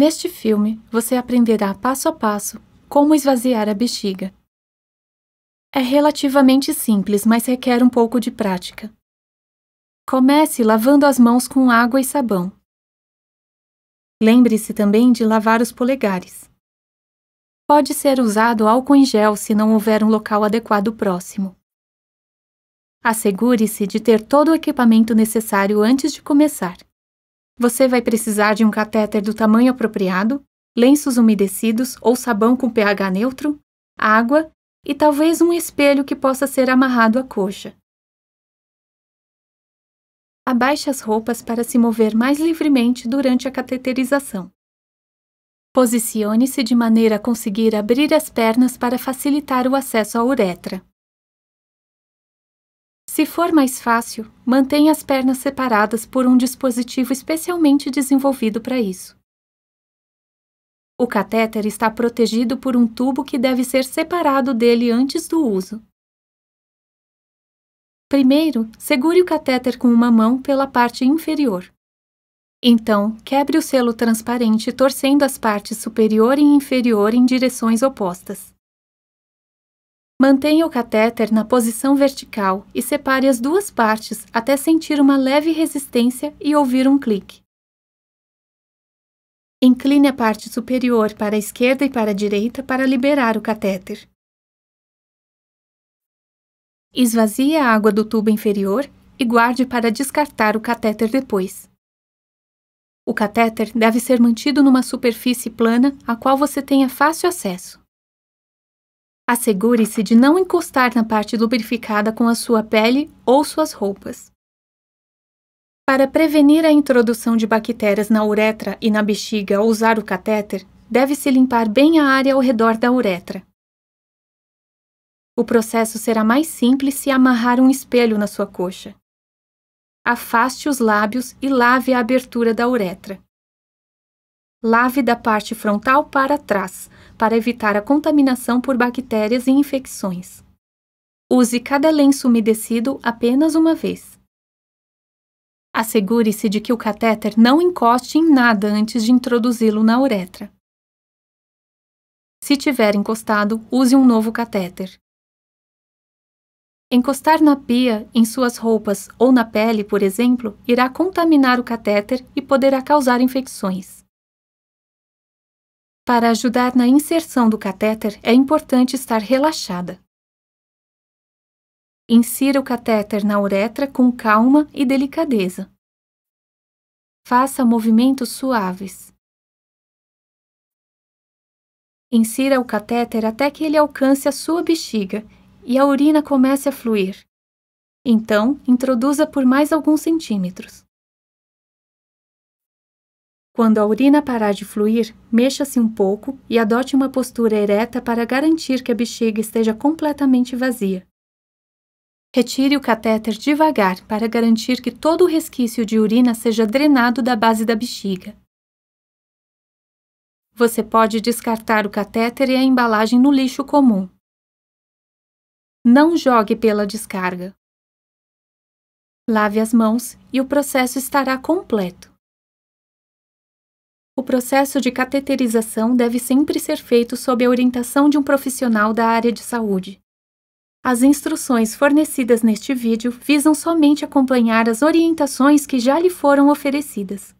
Neste filme, você aprenderá passo a passo como esvaziar a bexiga. É relativamente simples, mas requer um pouco de prática. Comece lavando as mãos com água e sabão. Lembre-se também de lavar os polegares. Pode ser usado álcool em gel se não houver um local adequado próximo. Assegure-se de ter todo o equipamento necessário antes de começar. Você vai precisar de um catéter do tamanho apropriado, lenços umedecidos ou sabão com pH neutro, água e talvez um espelho que possa ser amarrado à coxa. Abaixe as roupas para se mover mais livremente durante a cateterização. Posicione-se de maneira a conseguir abrir as pernas para facilitar o acesso à uretra. Se for mais fácil, mantenha as pernas separadas por um dispositivo especialmente desenvolvido para isso. O catéter está protegido por um tubo que deve ser separado dele antes do uso. Primeiro, segure o catéter com uma mão pela parte inferior. Então, quebre o selo transparente torcendo as partes superior e inferior em direções opostas. Mantenha o catéter na posição vertical e separe as duas partes até sentir uma leve resistência e ouvir um clique. Incline a parte superior para a esquerda e para a direita para liberar o catéter. Esvazie a água do tubo inferior e guarde para descartar o catéter depois. O catéter deve ser mantido numa superfície plana a qual você tenha fácil acesso. Assegure-se de não encostar na parte lubrificada com a sua pele ou suas roupas. Para prevenir a introdução de bactérias na uretra e na bexiga ao usar o catéter, deve-se limpar bem a área ao redor da uretra. O processo será mais simples se amarrar um espelho na sua coxa. Afaste os lábios e lave a abertura da uretra. Lave da parte frontal para trás, para evitar a contaminação por bactérias e infecções. Use cada lenço umedecido apenas uma vez. Assegure-se de que o catéter não encoste em nada antes de introduzi-lo na uretra. Se tiver encostado, use um novo catéter. Encostar na pia, em suas roupas ou na pele, por exemplo, irá contaminar o catéter e poderá causar infecções. Para ajudar na inserção do catéter, é importante estar relaxada. Insira o catéter na uretra com calma e delicadeza. Faça movimentos suaves. Insira o catéter até que ele alcance a sua bexiga e a urina comece a fluir. Então, introduza por mais alguns centímetros. Quando a urina parar de fluir, mexa-se um pouco e adote uma postura ereta para garantir que a bexiga esteja completamente vazia. Retire o catéter devagar para garantir que todo o resquício de urina seja drenado da base da bexiga. Você pode descartar o catéter e a embalagem no lixo comum. Não jogue pela descarga. Lave as mãos e o processo estará completo. O processo de cateterização deve sempre ser feito sob a orientação de um profissional da área de saúde. As instruções fornecidas neste vídeo visam somente acompanhar as orientações que já lhe foram oferecidas.